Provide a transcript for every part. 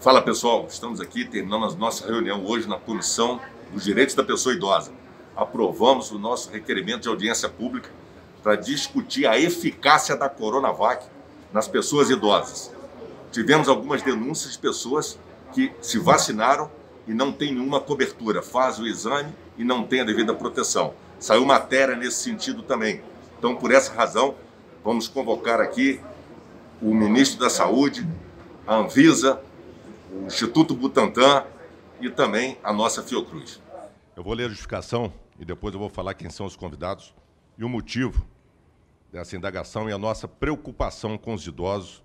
Fala pessoal, estamos aqui terminando a nossa reunião hoje na Comissão dos Direitos da Pessoa Idosa. Aprovamos o nosso requerimento de audiência pública para discutir a eficácia da Coronavac nas pessoas idosas. Tivemos algumas denúncias de pessoas que se vacinaram e não tem nenhuma cobertura, faz o exame e não tem a devida proteção. Saiu matéria nesse sentido também. Então, por essa razão, vamos convocar aqui o ministro da Saúde, a Anvisa, o Instituto Butantan e também a nossa Fiocruz. Eu vou ler a justificação e depois eu vou falar quem são os convidados e o motivo dessa indagação e a nossa preocupação com os idosos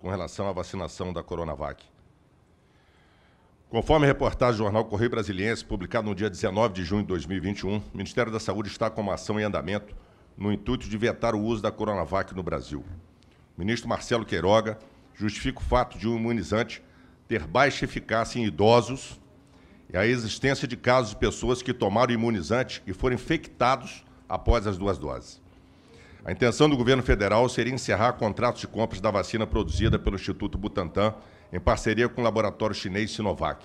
com relação à vacinação da Coronavac. Conforme a reportagem do jornal Correio Brasiliense, publicado no dia 19 de junho de 2021, o Ministério da Saúde está com uma ação em andamento no intuito de vetar o uso da Coronavac no Brasil. O ministro Marcelo Queiroga justifica o fato de um imunizante ter baixa eficácia em idosos e a existência de casos de pessoas que tomaram imunizante e foram infectados após as duas doses. A intenção do governo federal seria encerrar contratos de compras da vacina produzida pelo Instituto Butantan em parceria com o laboratório chinês Sinovac.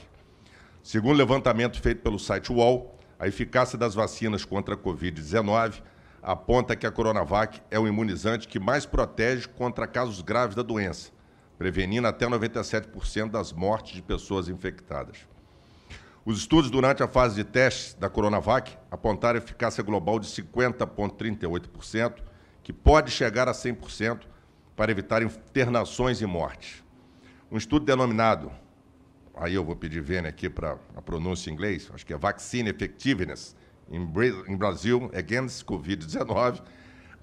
Segundo o levantamento feito pelo site UOL, a eficácia das vacinas contra a Covid-19 aponta que a Coronavac é o imunizante que mais protege contra casos graves da doença, prevenindo até 97% das mortes de pessoas infectadas. Os estudos durante a fase de testes da Coronavac apontaram eficácia global de 50,38%, que pode chegar a 100% para evitar internações e mortes. Um estudo denominado, aí eu vou pedir Vênia aqui para a pronúncia em inglês, acho que é Vaccine Effectiveness in Brasil Against COVID-19,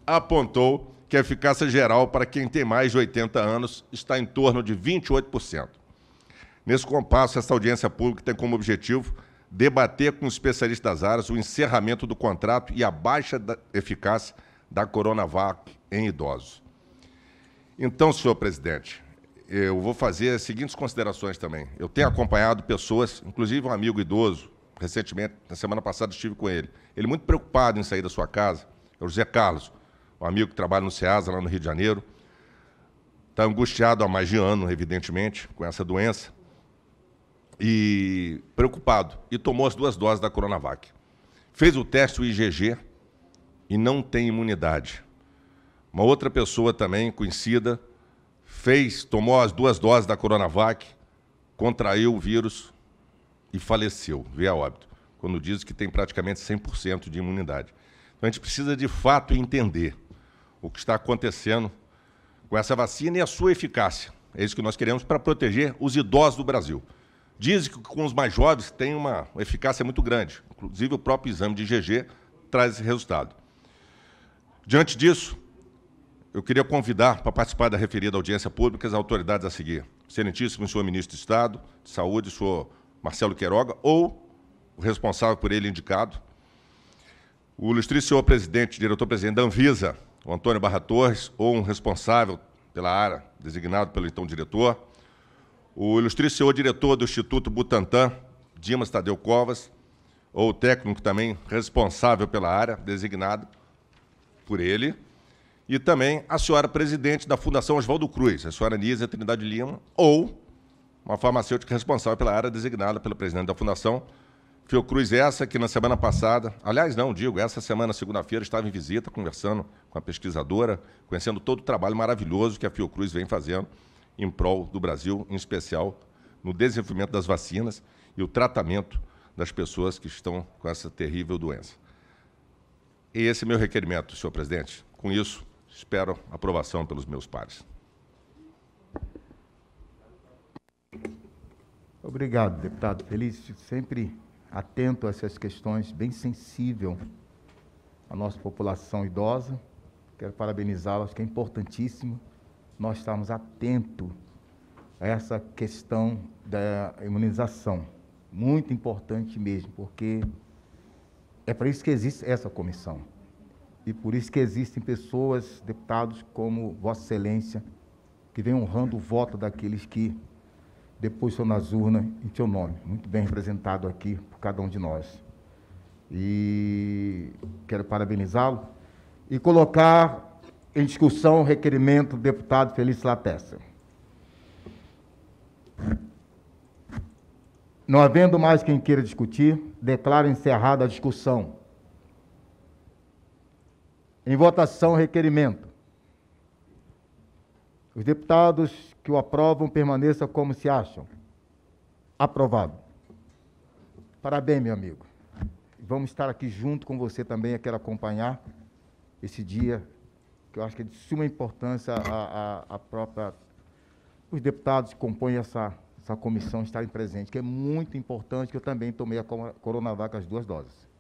apontou que a eficácia geral para quem tem mais de 80 anos está em torno de 28%. Nesse compasso, essa audiência pública tem como objetivo debater com especialistas das áreas o encerramento do contrato e a baixa da eficácia da Coronavac em idosos. Então, senhor presidente, eu vou fazer as seguintes considerações também. Eu tenho acompanhado pessoas, inclusive um amigo idoso, recentemente, na semana passada estive com ele. Ele muito preocupado em sair da sua casa, é o José Carlos, um amigo que trabalha no SEASA, lá no Rio de Janeiro. Está angustiado há mais de ano, evidentemente, com essa doença. E preocupado. E tomou as duas doses da Coronavac. Fez o teste, o IgG, e não tem imunidade. Uma outra pessoa também, conhecida, fez, tomou as duas doses da Coronavac, contraiu o vírus e faleceu, a óbito, quando diz que tem praticamente 100% de imunidade. Então a gente precisa de fato entender o que está acontecendo com essa vacina e a sua eficácia. É isso que nós queremos para proteger os idosos do Brasil. Dizem que com os mais jovens tem uma eficácia muito grande. Inclusive, o próprio exame de IgG traz esse resultado. Diante disso, eu queria convidar para participar da referida audiência pública as autoridades a seguir. Excelentíssimo senhor ministro de Estado de Saúde, senhor Marcelo Queiroga, ou o responsável por ele indicado, o ilustríssimo senhor presidente, diretor-presidente da Anvisa, o Antônio Barra Torres ou um responsável pela área, designado pelo então diretor, o ilustríssimo diretor do Instituto Butantan, Dimas Tadeu Covas, ou o técnico também responsável pela área, designado por ele, e também a senhora presidente da Fundação Oswaldo Cruz, a senhora Nízia Trindade Lima, ou uma farmacêutica responsável pela área, designada pelo presidente da Fundação, Fiocruz, essa que na semana passada, aliás, não, digo, essa semana, segunda-feira, estava em visita, conversando com a pesquisadora, conhecendo todo o trabalho maravilhoso que a Fiocruz vem fazendo em prol do Brasil, em especial no desenvolvimento das vacinas e o tratamento das pessoas que estão com essa terrível doença. E esse é meu requerimento, senhor presidente. Com isso, espero aprovação pelos meus pares. Obrigado, deputado Felício. Sempre atento a essas questões, bem sensível à nossa população idosa. Quero parabenizá-la, acho que é importantíssimo nós estarmos atentos a essa questão da imunização. Muito importante mesmo, porque é para isso que existe essa comissão. E por isso que existem pessoas, deputados como Vossa Excelência, que vem honrando o voto daqueles que depois são nas urnas em teu nome, muito bem representado aqui por cada um de nós. E quero parabenizá-lo e colocar em discussão o requerimento do deputado Felício Latessa. Não havendo mais quem queira discutir, declaro encerrada a discussão. Em votação, requerimento. Os deputados que o aprovam permaneça como se acham. Aprovado. Parabéns, meu amigo. Vamos estar aqui junto com você também. Eu quero acompanhar esse dia, que eu acho que é de suma importância a, a, a própria. Os deputados que compõem essa, essa comissão estarem presentes, que é muito importante, que eu também tomei a Coronavac as duas doses.